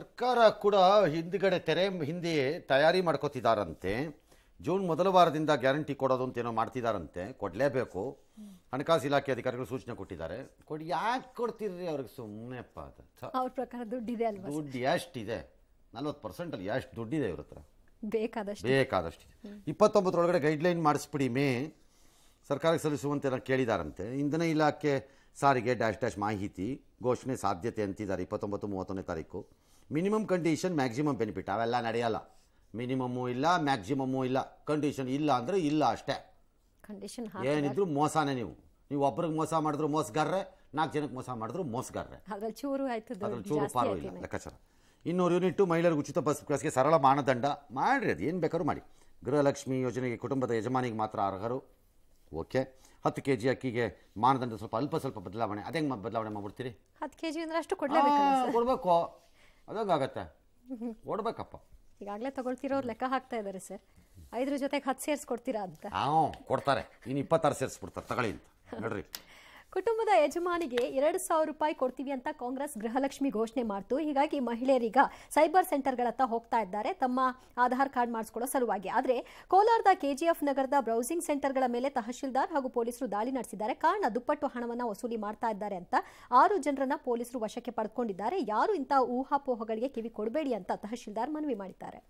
ಸರ್ಕಾರ ಕೂಡ ಹಿಂದ್ಗಡೆ ತೆರೆ ಹಿಂದೆ ತಯಾರಿ ಮಾಡ್ಕೊತಿದಾರಂತೆ ಜೂನ್ ಮೊದಲ ವಾರದಿಂದ ಗ್ಯಾರಂಟಿ ಕೊಡೋದು ಅಂತ ಏನೋ ಮಾಡ್ತಿದಾರಂತೆ ಕೊಡಲೇಬೇಕು ಹಣಕಾಸು ಇಲಾಖೆ ಅಧಿಕಾರಿಗಳು ಸೂಚನೆ ಕೊಟ್ಟಿದ್ದಾರೆ ಕೊಡಿ ಯಾಕೆ ಕೊಡ್ತೀರಿ ಅವ್ರಿಗೆ ಸುಮ್ಮನೆ ಅವ್ರ ಪ್ರಕಾರ ದುಡ್ಡಿದೆ ಅಲ್ವಾ ದುಡ್ಡು ಎಷ್ಟಿದೆ ನಲ್ವತ್ತು ಪರ್ಸೆಂಟಲ್ಲಿ ಎಷ್ಟು ದುಡ್ಡಿದೆ ಇವ್ರ ಹತ್ರ ಬೇಕಾದಷ್ಟು ಬೇಕಾದಷ್ಟು ಇಪ್ಪತ್ತೊಂಬತ್ತರೊಳಗಡೆ ಗೈಡ್ಲೈನ್ ಮಾಡಿಸ್ಬಿಡಿ ಮೇ ಸರ್ಕಾರಕ್ಕೆ ಸಲ್ಲಿಸುವಂತೆ ಕೇಳಿದಾರಂತೆ ಇಂಧನ ಇಲಾಖೆ ಸಾರಿಗೆ ಡ್ಯಾಶ್ ಡ್ಯಾಶ್ ಮಾಹಿತಿ ಘೋಷಣೆ ಸಾಧ್ಯತೆ ಅಂತಿದ್ದಾರೆ ಇಪ್ಪತ್ತೊಂಬತ್ತು ಮೂವತ್ತೊಂದನೇ ತಾರೀಕು ಮಿನಿಮಮ್ ಕಂಡೀಷನ್ ಮ್ಯಾಕ್ಸಿಮಮ್ ಬೆನಿಫಿಟ್ ಅವೆಲ್ಲ ನಡೆಯಲ್ಲ ಮಿನಿಮಮ್ಮು ಇಲ್ಲ ಮ್ಯಾಕ್ಸಿಮಮ್ಮು ಇಲ್ಲ ಕಂಡೀಷನ್ ಇಲ್ಲ ಅಂದರೆ ಇಲ್ಲ ಅಷ್ಟೇ ಕಂಡೀಷನ್ ಏನಿದ್ರು ಮೋಸನೇ ನೀವು ನೀವು ಒಬ್ರಿಗೆ ಮೋಸ ಮಾಡಿದ್ರು ಮೋಸಗಾರ್ರೆ ನಾಲ್ಕು ಜನಕ್ಕೆ ಮೋಸ ಮಾಡಿದ್ರು ಮೋಸಗಾರ್ರೆ ಚೂರು ಚೂರು ಇಲ್ಲ ಲೆಕ್ಕಾಚಾರ ಇನ್ನೂರು ಯೂನಿಟ್ಟು ಮಹಿಳೆಯರಿಗೆ ಉಚಿತ ಬಸ್ ಕ್ಲಾಸ್ಗೆ ಸರಳ ಮಾನದಂಡ ಮಾಡಿರಿ ಅದು ಏನು ಬೇಕಾದ್ರೂ ಮಾಡಿ ಗೃಹಲಕ್ಷ್ಮಿ ಯೋಜನೆಗೆ ಕುಟುಂಬದ ಯಜಮಾನಿಗೆ ಮಾತ್ರ ಅರ್ಹರು ಓಕೆ ಹತ್ತು ಕೆ ಜಿ ಅಕ್ಕಿಗೆ ಮಾನದಂಡ ಸ್ವಲ್ಪ ಅಲ್ಪ ಸ್ವಲ್ಪ ಬದಲಾವಣೆ ಅದೇ ಬದಲಾವಣೆ ಮಾಡ್ಬಿಡ್ತೀರಿ ಹತ್ತು ಕೆ ಜಿ ಅಂದ್ರೆ ಅಷ್ಟು ಕೊಡಬೇಕು ಅದೊಂದಾಗತ್ತೆ ಕೊಡ್ಬೇಕಪ್ಪ ಈಗಾಗಲೇ ತಗೊಳ್ತಿರೋರು ಲೆಕ್ಕ ಹಾಕ್ತಾ ಇದ್ದಾರೆ ಸರ್ ಐದ್ರ ಜೊತೆಗೆ ಹತ್ತು ಸೇರಿಸ್ಕೊಡ್ತೀರಾ ಅಂತ ಹಾಂ ಕೊಡ್ತಾರೆ ಇನ್ನು ಇಪ್ಪತ್ತಾರು ಸೇರಿಸ್ಬಿಡ್ತಾರೆ ತಗೊಳ್ಳಿ ಅಂತ ನೋಡ್ರಿ ಕುಟುಂಬದ ಯಜಮಾನಿಗೆ ಎರಡು ಸಾವಿರ ರೂಪಾಯಿ ಕೊಡ್ತೀವಿ ಅಂತ ಕಾಂಗ್ರೆಸ್ ಗೃಹಲಕ್ಷ್ಮಿ ಘೋಷಣೆ ಮಾಡ್ತು ಹೀಗಾಗಿ ಮಹಿಳೆಯರೀಗ ಸೈಬರ್ ಸೆಂಟರ್ಗಳತ್ತ ಹೋಗ್ತಾ ಇದ್ದಾರೆ ತಮ್ಮ ಆಧಾರ್ ಕಾರ್ಡ್ ಮಾಡಿಸ್ಕೊಳ್ಳೋ ಸಲುವಾಗಿ ಆದರೆ ಕೋಲಾರದ ಕೆಜಿಎಫ್ ನಗರದ ಬ್ರೌಸಿಂಗ್ ಸೆಂಟರ್ಗಳ ಮೇಲೆ ತಹಶೀಲ್ದಾರ್ ಹಾಗೂ ಪೊಲೀಸರು ದಾಳಿ ನಡೆಸಿದ್ದಾರೆ ಕಾರಣ ದುಪ್ಪಟ್ಟು ಹಣವನ್ನು ವಸೂಲಿ ಮಾಡ್ತಾ ಇದ್ದಾರೆ ಅಂತ ಆರು ಜನರನ್ನ ಪೊಲೀಸರು ವಶಕ್ಕೆ ಪಡೆದುಕೊಂಡಿದ್ದಾರೆ ಯಾರು ಇಂತಹ ಊಹಾಪೋಹಗಳಿಗೆ ಕಿವಿ ಕೊಡಬೇಡಿ ಅಂತ ತಹಶೀಲ್ದಾರ್ ಮನವಿ ಮಾಡಿದ್ದಾರೆ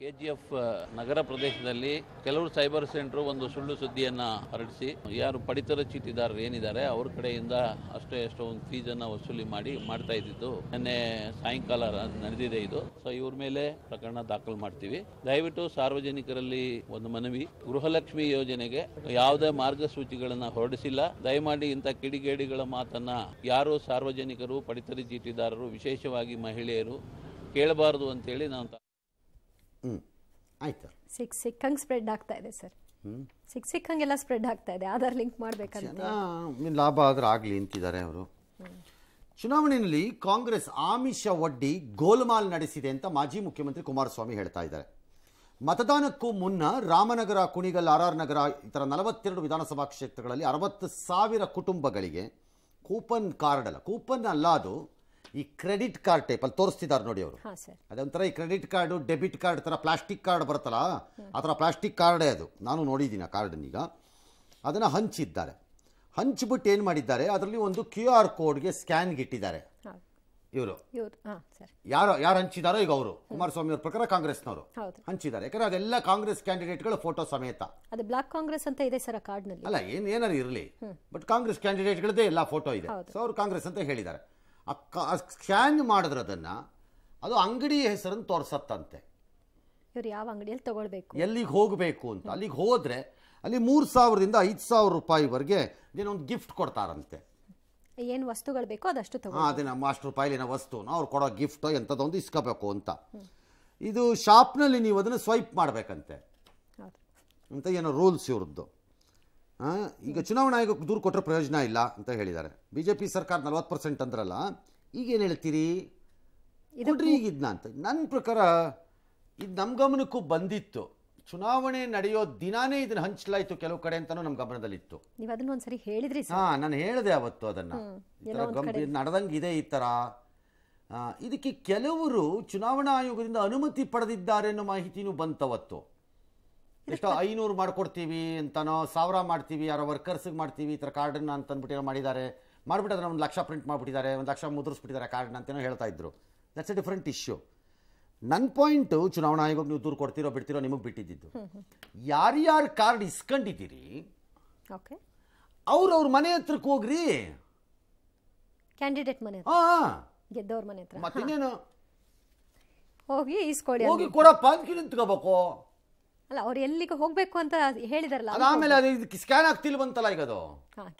ಕೆ ಜಿ ಎಫ್ ನಗರ ಪ್ರದೇಶದಲ್ಲಿ ಕೆಲವರು ಸೈಬರ್ ಸೆಂಟರ್ ಒಂದು ಸುಳ್ಳು ಸುದ್ದಿಯನ್ನ ಹರಡಿಸಿ ಯಾರು ಪಡಿತರ ಚೀಟಿದಾರರು ಏನಿದ್ದಾರೆ ಅವ್ರ ಕಡೆಯಿಂದ ಅಷ್ಟೇ ಎಷ್ಟೋ ಒಂದು ಫೀಸ್ ಅನ್ನ ವಸೂಲಿ ಮಾಡಿ ಮಾಡ್ತಾ ಇದ್ದಿದ್ದು ನಿನ್ನೆ ಸಾಯಂಕಾಲ ನಡೆದಿದೆ ಇದು ಸೊ ಇವ್ರ ಮೇಲೆ ಪ್ರಕರಣ ದಾಖಲು ಮಾಡ್ತೀವಿ ದಯವಿಟ್ಟು ಸಾರ್ವಜನಿಕರಲ್ಲಿ ಒಂದು ಮನವಿ ಗೃಹಲಕ್ಷ್ಮಿ ಯೋಜನೆಗೆ ಯಾವುದೇ ಮಾರ್ಗಸೂಚಿಗಳನ್ನ ಹೊರಡಿಸಿಲ್ಲ ದಯಮಾಡಿ ಇಂಥ ಕಿಡಿಗೇಡಿಗಳ ಮಾತನ್ನ ಯಾರು ಸಾರ್ವಜನಿಕರು ಪಡಿತರ ಚೀಟಿದಾರರು ವಿಶೇಷವಾಗಿ ಮಹಿಳೆಯರು ಕೇಳಬಾರದು ಅಂತೇಳಿ ನಾನು ಹ್ಞೂ ಆಯ್ತು ಸಿಕ್ ಸಿಕ್ಕಂಗೆ ಸ್ಪ್ರೆಡ್ ಆಗ್ತಾ ಇದೆ ಸರ್ ಸಿಕ್ ಸಿಕ್ಕಂಗೆಲ್ಲ ಸ್ಪ್ರೆಡ್ ಆಗ್ತಾ ಇದೆ ಆಧಾರ್ ಲಿಂಕ್ ಮಾಡಬೇಕಂತ ಲಾಭ ಆದ್ರೆ ಆಗಲಿ ಅಂತಿದ್ದಾರೆ ಅವರು ಚುನಾವಣೆಯಲ್ಲಿ ಕಾಂಗ್ರೆಸ್ ಆಮಿಷ ಒಡ್ಡಿ ಗೋಲ್ಮಾಲ್ ನಡೆಸಿದೆ ಅಂತ ಮಾಜಿ ಮುಖ್ಯಮಂತ್ರಿ ಕುಮಾರಸ್ವಾಮಿ ಹೇಳ್ತಾ ಇದ್ದಾರೆ ಮತದಾನಕ್ಕೂ ಮುನ್ನ ರಾಮನಗರ ಕುಣಿಗಲ್ ಆರ್ ಆರ್ ನಗರ ಈ ಥರ ನಲವತ್ತೆರಡು ವಿಧಾನಸಭಾ ಕ್ಷೇತ್ರಗಳಲ್ಲಿ ಅರವತ್ತು ಸಾವಿರ ಕುಟುಂಬಗಳಿಗೆ ಕೂಪನ್ ಕಾರ್ಡ್ ಅಲ್ಲ ಕೂಪನ್ ಅಲ್ಲ ಅದು ಈ ಕ್ರೆಡಿಟ್ ಕಾರ್ಡ್ ಟೈಪ್ ಅಲ್ಲಿ ತೋರಿಸ್ತಿದ್ದಾರೆ ನೋಡಿ ಅವರು ಅದೊಂಥರ ಈ ಕ್ರೆಡಿಟ್ ಕಾರ್ಡ್ ಡೆಬಿಟ್ ಕಾರ್ಡ್ ತರ ಪ್ಲಾಸ್ಟಿಕ್ ಕಾರ್ಡ್ ಬರುತ್ತಲ್ಲ ಆ ಥರ ಪ್ಲಾಸ್ಟಿಕ್ ಕಾರ್ಡೇ ಅದು ನಾನು ನೋಡಿದ್ದೀನಿ ಆ ಈಗ ಅದನ್ನು ಹಂಚಿದ್ದಾರೆ ಹಂಚಿಬಿಟ್ಟು ಏನು ಮಾಡಿದ್ದಾರೆ ಅದರಲ್ಲಿ ಒಂದು ಕ್ಯೂ ಆರ್ ಕೋಡ್ಗೆ ಸ್ಕ್ಯಾನ್ ಇಟ್ಟಿದ್ದಾರೆ ಇವರು ಯಾರು ಯಾರು ಹಂಚಿದಾರೋ ಈಗ ಅವರು ಕುಮಾರಸ್ವಾಮಿ ಅವ್ರ ಪ್ರಕಾರ ಕಾಂಗ್ರೆಸ್ನವರು ಹಂಚಿದ್ದಾರೆ ಯಾಕಂದ್ರೆ ಅದೆಲ್ಲ ಕಾಂಗ್ರೆಸ್ ಕ್ಯಾಂಡಿಡೇಟ್ಗಳ ಫೋಟೋ ಸಮೇತ ಅದು ಬ್ಲಾಕ್ ಕಾಂಗ್ರೆಸ್ ಅಂತ ಇದೆ ಸರ್ ಕಾರ್ಡ್ನಲ್ಲಿ ಅಲ್ಲ ಏನು ಏನಾರು ಇರಲಿ ಬಟ್ ಕಾಂಗ್ರೆಸ್ ಕ್ಯಾಂಡಿಡೇಟ್ಗಳದೇ ಎಲ್ಲ ಫೋಟೋ ಇದೆ ಸೊ ಅವರು ಕಾಂಗ್ರೆಸ್ ಅಂತ ಹೇಳಿದ್ದಾರೆ ಅಕ್ಕ ಸ್ಕ್ಯಾನ್ ಮಾಡಿದ್ರೆ ಅದನ್ನು ಅದು ಅಂಗಡಿ ಹೆಸರನ್ನು ತೋರಿಸತ್ತಂತೆ ಇವ್ರು ಯಾವ ಅಂಗಡಿಯಲ್ಲಿ ತಗೊಳ್ಬೇಕು ಎಲ್ಲಿಗೆ ಹೋಗಬೇಕು ಅಂತ ಅಲ್ಲಿಗೆ ಹೋದರೆ ಅಲ್ಲಿ ಮೂರು ಸಾವಿರದಿಂದ ಐದು ಸಾವಿರ ರೂಪಾಯಿವರೆಗೆ ಏನೊಂದು ಗಿಫ್ಟ್ ಕೊಡ್ತಾರಂತೆ ಏನು ವಸ್ತುಗಳು ಬೇಕೋ ಅದಷ್ಟು ಹಾಂ ಅದೇ ನಮ್ಮ ಅಷ್ಟು ರೂಪಾಯಿಲಿನ ವಸ್ತುನ ಅವ್ರು ಕೊಡೋ ಗಿಫ್ಟೋ ಎಂಥದ್ದೊಂದು ಇಸ್ಕೋಬೇಕು ಅಂತ ಇದು ಶಾಪ್ನಲ್ಲಿ ನೀವು ಅದನ್ನು ಸ್ವೈಪ್ ಮಾಡಬೇಕಂತೆ ಅಂತ ಏನೋ ರೂಲ್ಸ್ ಇವ್ರದ್ದು ಈಗ ಚುನಾವಣಾ ಆಯೋಗಕ್ಕೆ ದೂರು ಕೊಟ್ಟರೆ ಪ್ರಯೋಜನ ಇಲ್ಲ ಅಂತ ಹೇಳಿದ್ದಾರೆ ಬಿ ಜೆ ಪಿ ಸರ್ಕಾರ ನಲ್ವತ್ತು ಪರ್ಸೆಂಟ್ ಅಂದ್ರಲ್ಲ ಈಗೇನು ಹೇಳ್ತೀರಿ ಈಗಿದ್ನ ಅಂತ ನನ್ನ ಪ್ರಕಾರ ಇದು ನಮ್ಮ ಗಮನಕ್ಕೂ ಬಂದಿತ್ತು ಚುನಾವಣೆ ನಡೆಯೋ ದಿನಾನೇ ಇದನ್ನ ಹಂಚಲಾಯಿತು ಕೆಲವು ಕಡೆ ಅಂತ ನಮ್ಮ ಗಮನದಲ್ಲಿತ್ತು ನೀವು ಅದನ್ನ ಒಂದ್ಸರಿ ಹೇಳಿದ್ರಿ ಹಾ ನಾನು ಹೇಳಿದೆ ಅವತ್ತು ಅದನ್ನು ಗಂಭೀರ ಇದೆ ಈ ಥರ ಇದಕ್ಕೆ ಕೆಲವರು ಚುನಾವಣಾ ಆಯೋಗದಿಂದ ಅನುಮತಿ ಪಡೆದಿದ್ದಾರೆ ಅನ್ನೋ ಮಾಹಿತಿನೂ ಬಂತವತ್ತು ಎಷ್ಟೋ ಐನೂರು ಮಾಡ್ಕೊಡ್ತೀವಿ ಅಂತನೋ ಸಾವಿರ ಮಾಡ್ತೀವಿ ಯಾರೋ ವರ್ಕರ್ಸ್ಗೆ ಮಾಡ್ತೀವಿ ಈ ಥರ ಕಾರ್ಡನ್ನ ಅಂತ ಅಂದ್ಬಿಟ್ಟು ಮಾಡಿದ್ದಾರೆ ಮಾಡಿಬಿಟ್ಟು ಅದನ್ನ ಒಂದು ಲಕ್ಷ ಪ್ರಿಂಟ್ ಮಾಡಿಬಿಟ್ಟಿದ್ದಾರೆ ಒಂದು ಲಕ್ಷ ಮುದ್ರಿಸ್ಬಿಟ್ಟಿದ್ದಾರೆ ಕಾರ್ಡನ್ನ ಅಂತೇನೋ ಹೇಳ್ತಾ ಇದ್ರು ದಟ್ಸ್ ಎ ಡಿಫ್ರೆಂಟ್ ಇಶ್ಯೂ ನನ್ನ ಪಾಯಿಂಟು ಚುನಾವಣಾ ಆಯೋಗಕ್ಕೆ ನೀವು ದೂರು ಕೊಡ್ತೀರೋ ಬಿಡ್ತಿರೋ ನಿಮಗೆ ಬಿಟ್ಟಿದ್ದು ಯಾರ್ಯಾರು ಕಾರ್ಡ್ ಇಸ್ಕೊಂಡಿದ್ದೀರಿ ಅವ್ರು ಅವ್ರ ಮನೆ ಹತ್ರಕ್ಕೆ ಹೋಗ್ರಿ ಕ್ಯಾಂಡಿಡೇಟ್ ಮನೆ ಹಾಂ ಗೆದ್ದವ್ರ ಮನೆ ಹತ್ರ ಹೋಗಿ ಇಸ್ಕೊಳ್ಳಿ ಹೋಗಿ ಕೊಡಪ್ಪ ಅಂತ ತಗೋಬೇಕು ಅಲ್ಲ ಅವ್ರು ಎಲ್ಲಿಗೆ ಹೋಗ್ಬೇಕು ಅಂತ ಹೇಳಿದಾರಲ್ಲ ಆಮೇಲೆ ಅದು ಇದು ಸ್ಕ್ಯಾನ್ ಆಗ್ತಿಲ್ವಂತಲ್ಲ ಈಗ ಅದು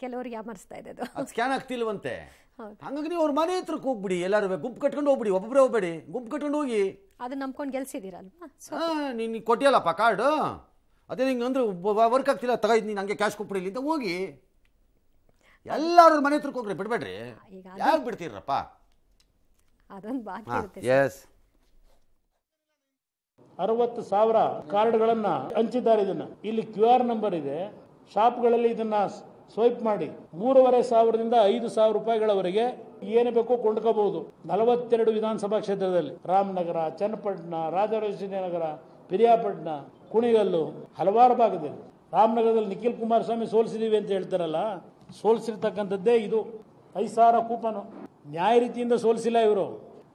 ಕೆಲವರಿಗೆ ಯಾಮರ್ಸ್ತಾ ಇದೆ ಅದು ಸ್ಕ್ಯಾನ್ ಆಗ್ತಿಲ್ವಂತೆ ಹಂಗಾಗಿ ನೀವು ಅವ್ರ ಮನೆ ಹತ್ರಕ್ಕೆ ಹೋಗ್ಬಿಡಿ ಎಲ್ಲರೂ ಗುಂಪು ಕಟ್ಕೊಂಡು ಹೋಗ್ಬಿಡಿ ಒಬ್ಬೊಬ್ಬರೇ ಹೋಗ್ಬೇಡಿ ಗುಂಪು ಕಟ್ಕೊಂಡು ಹೋಗಿ ಅದನ್ನ ನಂಬ್ಕೊಂಡು ಗೆಲ್ಸಿದ್ದೀರಲ್ವಾ ನೀನ್ ನೀನು ಕೊಟ್ಟಿಯಲ್ಲಪ್ಪ ಕಾರ್ಡು ಅದೇ ನಿಂಗೆ ಅಂದ್ರೆ ವರ್ಕ್ ಆಗ್ತಿಲ್ಲ ತಗೈದು ನೀನು ಹಂಗೆ ಕ್ಯಾಶ್ ಕೊಟ್ಬಿಡಿ ಅಂತ ಹೋಗಿ ಎಲ್ಲಾರು ಮನೆ ಹತ್ರಕ್ಕೆ ಹೋಗ್ರಿ ಬಿಡ್ಬೇಡ್ರಿ ಯಾರು ಬಿಡ್ತೀರಪ್ಪ ಅದೊಂದು ಬಾಕಿ ಎಸ್ ಅರವತ್ತು ಸಾವಿರ ಕಾರ್ಡ್ಗಳನ್ನು ಹಂಚಿದ್ದಾರೆ ಇದನ್ನ ಇಲ್ಲಿ ಕ್ಯೂ ಆರ್ ನಂಬರ್ ಇದೆ ಶಾಪ್ಗಳಲ್ಲಿ ಇದನ್ನ ಸ್ವೈಪ್ ಮಾಡಿ ಮೂರುವರೆ ಸಾವಿರದಿಂದ ಐದು ಸಾವಿರ ರೂಪಾಯಿಗಳವರೆಗೆ ಏನು ಬೇಕೋ ಕೊಂಡ್ಕೋಬಹುದು ನಲವತ್ತೆರಡು ವಿಧಾನಸಭಾ ಕ್ಷೇತ್ರದಲ್ಲಿ ರಾಮನಗರ ಚನ್ನಪಟ್ಟಣ ರಾಜರಾಜೇಂದ್ರನಗರ ಪಿರಿಯಾಪಟ್ಟಣ ಕುಣಿಗಲ್ಲು ಹಲವಾರು ಭಾಗದಲ್ಲಿ ರಾಮನಗರದಲ್ಲಿ ನಿಖಿಲ್ ಕುಮಾರಸ್ವಾಮಿ ಸೋಲಿಸಿದೀವಿ ಅಂತ ಹೇಳ್ತಾರಲ್ಲ ಸೋಲಿಸಿರ್ತಕ್ಕಂಥದ್ದೇ ಇದು ಐದು ಸಾವಿರ ಕೂಪನು ನ್ಯಾಯ ರೀತಿಯಿಂದ ಸೋಲಿಸಿಲ್ಲ ಇವರು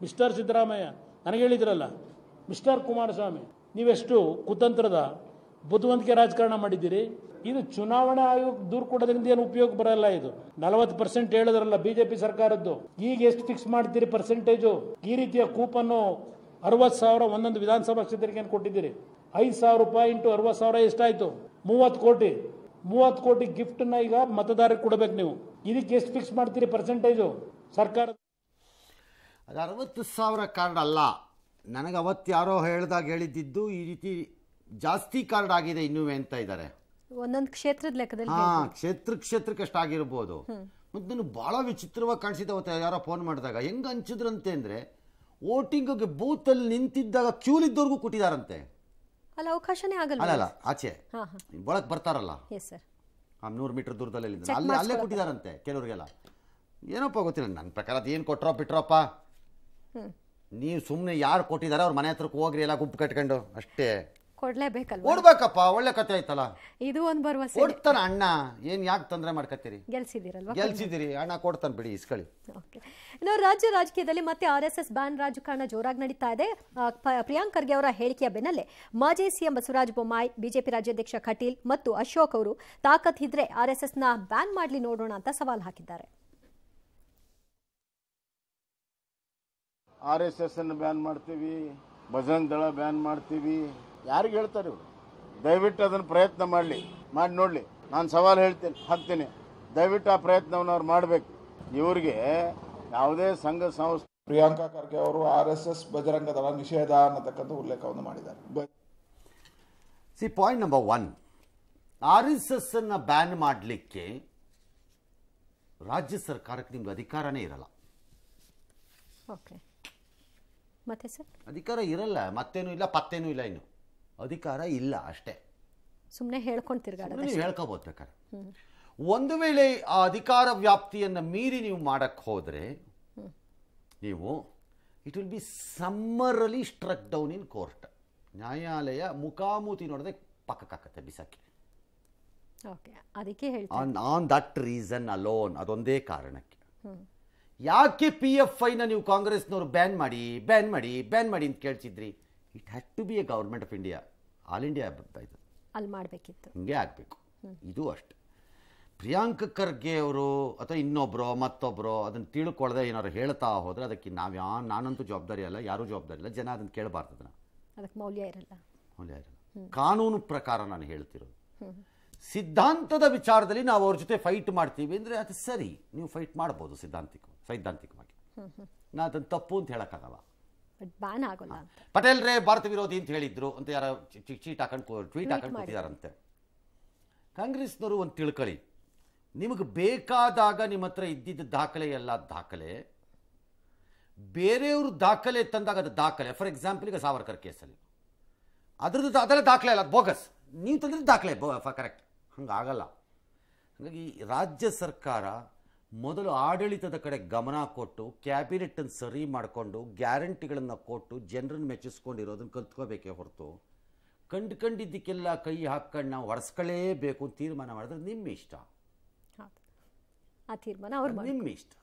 ಮಿಸ್ಟರ್ ಸಿದ್ದರಾಮಯ್ಯ ನನಗೆ ಹೇಳಿದ್ರಲ್ಲ ಮಿಸ್ಟರ್ ಕುಮಾರಸ್ವಾಮಿ ನೀವೆಷ್ಟು ಕುತಂತ್ರದ ಬುದ್ಧಿವಂತಿಕೆ ರಾಜಕಾರಣ ಮಾಡಿದ್ದೀರಿ ಇದು ಚುನಾವಣಾ ಆಯೋಗ ದೂರು ಕೊಡೋದ್ರಿಂದ ಏನು ಉಪಯೋಗ ಬರಲ್ಲ ಇದು ನಲವತ್ತು ಪರ್ಸೆಂಟ್ ಹೇಳಿದ್ರಲ್ಲ ಬಿಜೆಪಿ ಸರ್ಕಾರದ್ದು ಈಗ ಎಷ್ಟು ಫಿಕ್ಸ್ ಮಾಡ್ತೀರಿ ಪರ್ಸೆಂಟೇಜು ಈ ರೀತಿಯ ಕೂಪನ್ನು ಅರವತ್ತು ಸಾವಿರ ಒಂದೊಂದು ವಿಧಾನಸಭಾ ಕ್ಷೇತ್ರಕ್ಕೆ ಏನು ಕೊಟ್ಟಿದ್ದೀರಿ ಐದು ಸಾವಿರ ರೂಪಾಯಿ ಇಂಟು ಅರವತ್ತು ಸಾವಿರ ಎಷ್ಟಾಯ್ತು ಮೂವತ್ತು ಕೋಟಿ ಮೂವತ್ತು ಕೋಟಿ ಗಿಫ್ಟನ್ನ ಈಗ ಮತದಾರರಿಗೆ ಕೊಡಬೇಕು ನೀವು ಇದಕ್ಕೆ ಎಷ್ಟು ಫಿಕ್ಸ್ ಮಾಡ್ತೀರಿ ಪರ್ಸೆಂಟೇಜು ಸರ್ಕಾರ ಅದು ಅರವತ್ತು ಸಾವಿರ ಕಾರ್ಡ್ ಅಲ್ಲ ನನಗೆ ಅವತ್ತು ಯಾರೋ ಹೇಳಿದಾಗ ಹೇಳಿದ್ದು ಈ ರೀತಿ ಜಾಸ್ತಿ ಕಾರ್ಡ್ ಆಗಿದೆ ಇನ್ನುವೆ ಅಂತ ಇದ್ದಾರೆ ಒಂದೊಂದು ಕ್ಷೇತ್ರದ ಲೆಕ್ಕದಲ್ಲಿ ಹಾ ಕ್ಷೇತ್ರ ಕ್ಷೇತ್ರಕ್ಕಷ್ಟು ಆಗಿರ್ಬೋದು ಮತ್ತು ನಾನು ಭಾಳ ವಿಚಿತ್ರವಾಗಿ ಕಾಣಿಸಿದ್ದೆ ಅವತ್ತು ಯಾರೋ ಫೋನ್ ಮಾಡಿದಾಗ ಹೆಂಗೆ ಹಂಚಿದ್ರಂತೆ ಅಂದರೆ ವೋಟಿಂಗ್ಗೆ ಬೂತಲ್ಲಿ ನಿಂತಿದ್ದಾಗ ಕ್ಯೂಲಿದ್ದವ್ರಿಗೂ ಕೊಟ್ಟಿದಾರಂತೆ ಅಲ್ಲ ಅವಕಾಶನೇ ಆಗಲ್ಲ ಅಲ್ಲ ಆಚೆ ಒಳಗೆ ಬರ್ತಾರಲ್ಲ ಸರ್ ನೂರು ಮೀಟರ್ ದೂರದಲ್ಲಿ ಅಲ್ಲೇ ಅಲ್ಲೇ ಕೊಟ್ಟಿದಾರಂತೆ ಕೆಲವರಿಗೆಲ್ಲ ಏನಪ್ಪ ಗೊತ್ತಿಲ್ಲ ನನ್ನ ಪ್ರಕಾರ ಅದೇನು ಏನು ಕೊಟ್ರೋ ಬಿಟ್ರಪ್ಪ ನೀವು ಸುಮ್ಮನೆ ಯಾರು ಕೊಟ್ಟಿದ್ದಾರೆ ಅವ್ರ ಮನೆ ಹತ್ರಕ್ಕೆ ಹೋಗ್ರಿ ಎಲ್ಲ ಗುಂಪು ಕಟ್ಕೊಂಡು ಅಷ್ಟೇ ಕೊಡ್ಲೇಬೇಕಲ್ವಾ ಕೊಡ್ಬೇಕಪ್ಪ ಒಳ್ಳೆ ಕತೆ ಆಯ್ತಲ್ಲ ಇದು ಒಂದು ಭರವಸೆ ಕೊಡ್ತಾನೆ ಅಣ್ಣ ಏನ್ ಯಾಕೆ ತೊಂದರೆ ಮಾಡ್ಕತ್ತೀರಿ ಗೆಲ್ಸಿದಿರಲ್ವಾ ಗೆಲ್ಸಿದಿರಿ ಅಣ್ಣ ಕೊಡ್ತಾನೆ ಬಿಡಿ ಇಸ್ಕೊಳ್ಳಿ ಓಕೆ ಇನ್ನು ರಾಜ್ಯ ರಾಜಕೀಯದಲ್ಲಿ ಮತ್ತೆ ಆರ್ ಎಸ್ ಎಸ್ ಬ್ಯಾನ್ ರಾಜಕಾರಣ ಜೋರಾಗಿ ನಡೀತಾ ಇದೆ ಪ್ರಿಯಾಂಕ್ ಖರ್ಗೆ ಅವರ ಹೇಳಿಕೆಯ ಬೆನ್ನಲ್ಲೇ ಮಾಜಿ ಸಿಎಂ ಬಸವರಾಜ ಬೊಮ್ಮಾಯಿ ಬಿಜೆಪಿ ರಾಜ್ಯಾಧ್ಯಕ್ಷ ಕಟೀಲ್ ಮತ್ತು ಅಶೋಕ್ ಅವರು ತಾಕತ್ ಇದ್ರೆ ಆರ್ ಎಸ್ ಎಸ್ ನ ಬ್ಯಾನ್ ಮಾಡ್ಲಿ ನೋಡೋಣ ಅಂತ ಸವಾಲ್ ಹಾಕಿದ್ದಾರೆ ಆರ್ ಎಸ್ ಎಸ್ ಅನ್ನು ಬ್ಯಾನ್ ಮಾಡ್ತೀವಿ ಭಜನ್ ದಳ ಬ್ಯಾನ್ ಮಾಡ್ತೀವಿ ಯಾರಿಗೆ ಹೇಳ್ತಾರೆ ಇವರು ದಯವಿಟ್ಟು ಅದನ್ನು ಪ್ರಯತ್ನ ಮಾಡಲಿ ಮಾಡಿ ನೋಡಲಿ ನಾನು ಸವಾಲು ಹೇಳ್ತೀನಿ ಹಾಕ್ತೀನಿ ದಯವಿಟ್ಟು ಆ ಪ್ರಯತ್ನವನ್ನು ಅವ್ರು ಮಾಡಬೇಕು ಇವರಿಗೆ ಯಾವುದೇ ಸಂಘ ಸಂಸ್ಥೆ ಪ್ರಿಯಾಂಕಾ ಖರ್ಗೆ ಅವರು ಆರ್ ಎಸ್ ಎಸ್ ಬಜರಂಗ ದಳ ನಿಷೇಧ ಅನ್ನತಕ್ಕಂಥ ಉಲ್ಲೇಖವನ್ನು ಮಾಡಿದ್ದಾರೆ C point number one R S S ಅನ್ನು ಬ್ಯಾನ್ ಮಾಡಲಿಕ್ಕೆ ರಾಜ್ಯ ಸರ್ಕಾರಕ್ಕೆ ನಿಮ್ಗೆ ಅಧಿಕಾರನೇ ಇರಲ್ಲ ಓಕೆ ಮತ್ತೆ ಸರ್ ಅಧಿಕಾರ ಇರಲ್ಲ ಮತ್ತೇನು ಇಲ್ಲ ಪತ್ತೇನೂ ಇಲ್ಲ ಇನ್ನು ಅಧಿಕಾರ ಇಲ್ಲ ಅಷ್ಟೇ ಸುಮ್ಮನೆ ಹೇಳ್ಕೊಂಡು ಹೇಳ್ಕೋಬೋದು ಬೇಕಾದ್ರೆ ಒಂದು ವೇಳೆ ಆ ಅಧಿಕಾರ ವ್ಯಾಪ್ತಿಯನ್ನು ಮೀರಿ ನೀವು ಮಾಡಕ್ಕೆ ಹೋದ್ರೆ ನೀವು it will be summarily struck down in court ನ್ಯಾಯಾಲಯ ಮುಖಾಮುಖಿ ನೋಡದೆ ಪಕ್ಕಕ್ಕಾಕತ್ತೆ ಬಿಸಾಕಿ ಅದಕ್ಕೆ ಆನ್ ದಟ್ ರೀಸನ್ ಅಲೋನ್ ಅದೊಂದೇ ಕಾರಣಕ್ಕೆ ಯಾಕೆ ಪಿ ಎಫ್ ಐನ ನೀವು ಕಾಂಗ್ರೆಸ್ನವರು ಬ್ಯಾನ್ ಮಾಡಿ ಬ್ಯಾನ್ ಮಾಡಿ ಬ್ಯಾನ್ ಮಾಡಿ ಅಂತ ಕೇಳ್ತಿದ್ರಿ it had to be a government of India all India ಇದು ಅಲ್ಲಿ ಮಾಡಬೇಕಿತ್ತು ಹಿಂಗೆ ಆಗಬೇಕು ಇದು ಅಷ್ಟೆ ಪ್ರಿಯಾಂಕ ಖರ್ಗೆ ಅವರು ಅಥವಾ ಇನ್ನೊಬ್ರು ಮತ್ತೊಬ್ರು ಅದನ್ನು ತಿಳ್ಕೊಳ್ಳದೆ ಏನಾದ್ರು ಹೇಳ್ತಾ ಹೋದ್ರೆ ಅದಕ್ಕೆ ನಾವು ಯಾ ನಾನಂತೂ ಜವಾಬ್ದಾರಿ ಅಲ್ಲ ಯಾರೂ ಜವಾಬ್ದಾರಿ ಇಲ್ಲ ಜನ ಅದನ್ನು ಕೇಳಬಾರ್ದು ಅದಕ್ಕೆ ಮೌಲ್ಯ ಇರಲ್ಲ ಮೌಲ್ಯ ಇರಲ್ಲ ಕಾನೂನು ಪ್ರಕಾರ ನಾನು ಹೇಳ್ತಿರೋದು ಸಿದ್ಧಾಂತದ ವಿಚಾರದಲ್ಲಿ ನಾವು ಅವ್ರ ಜೊತೆ ಫೈಟ್ ಮಾಡ್ತೀವಿ ಅಂದರೆ ಅದು ಸರಿ ನೀವು ಫೈಟ್ ಮಾಡ್ಬೋದು ಸಿದ್ಧಾಂತಿಕ ಸೈದ್ಧಾಂತಿಕವಾಗಿ ನಾ ಅದನ್ನು ತಪ್ಪು ಅಂತ ಹೇಳೋಕ್ಕಾಗಲ್ಲ ಬ್ಯಾನ್ ಪಟೇಲ್ ರೇ ಭಾರತ ವಿರೋಧಿ ಅಂತ ಹೇಳಿದ್ರು ಅಂತ ಯಾರ ಚೀಟ್ ಹಾಕೊಂಡು ಟ್ವೀಟ್ ಹಾಕೊಂಡು ಕೊಟ್ಟಿದ್ದಾರಂತೆ ಕಾಂಗ್ರೆಸ್ನವರು ಒಂದು ತಿಳ್ಕೊಳ್ಳಿ ನಿಮಗೆ ಬೇಕಾದಾಗ ನಿಮ್ಮ ಹತ್ರ ಇದ್ದಿದ್ದ ದಾಖಲೆ ಎಲ್ಲ ದಾಖಲೆ ಬೇರೆಯವ್ರ ದಾಖಲೆ ತಂದಾಗ ಅದು ದಾಖಲೆ ಫಾರ್ ಎಕ್ಸಾಂಪಲ್ ಈಗ ಸಾವರ್ಕರ್ ಕೇಸಲ್ಲಿ ಅದ್ರದ್ದು ಅದರ ದಾಖಲೆ ಅಲ್ಲ ಬೋಗಸ್ ನೀವು ತಂದ್ರೆ ದಾಖಲೆ ಕರೆಕ್ಟ್ ಹಂಗಾಗಲ್ಲ ಹಾಗಾಗಿ ರಾಜ್ಯ ಸರ್ಕಾರ ಮೊದಲು ಆಡಳಿತದ ಕಡೆ ಗಮನ ಕೊಟ್ಟು ಕ್ಯಾಬಿನೆಟ್ಟನ್ನು ಸರಿ ಮಾಡಿಕೊಂಡು ಗ್ಯಾರಂಟಿಗಳನ್ನು ಕೊಟ್ಟು ಜನರನ್ನು ಮೆಚ್ಚಿಸ್ಕೊಂಡಿರೋದನ್ನು ಕಲ್ತ್ಕೋಬೇಕೇ ಹೊರತು ಕಂಡು ಕಂಡಿದ್ದಕ್ಕೆಲ್ಲ ಕೈ ಹಾಕ್ಕೊಂಡು ನಾವು ಹೊಡೆಸ್ಕೊಳ್ಳೇಬೇಕು ಅಂತ ತೀರ್ಮಾನ ಮಾಡಿದ್ರೆ ನಿಮ್ಮ ಇಷ್ಟ ಆ ತೀರ್ಮಾನ ನಿಮ್ಮ ಇಷ್ಟ